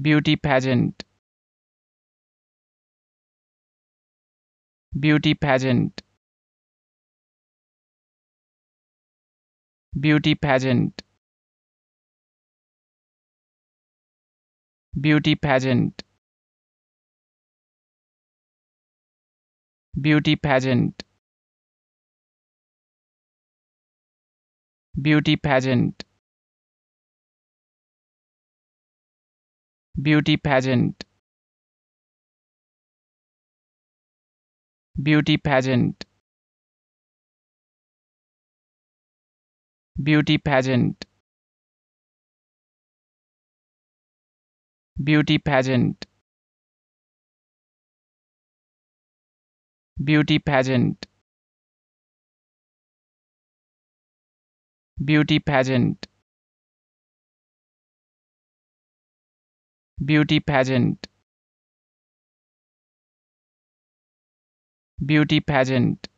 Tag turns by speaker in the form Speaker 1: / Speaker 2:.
Speaker 1: beauty pageant beauty pageant beauty pageant beauty pageant beauty pageant beauty pageant beauty pageant beauty pageant beauty pageant beauty pageant beauty pageant beauty pageant beauty pageant beauty pageant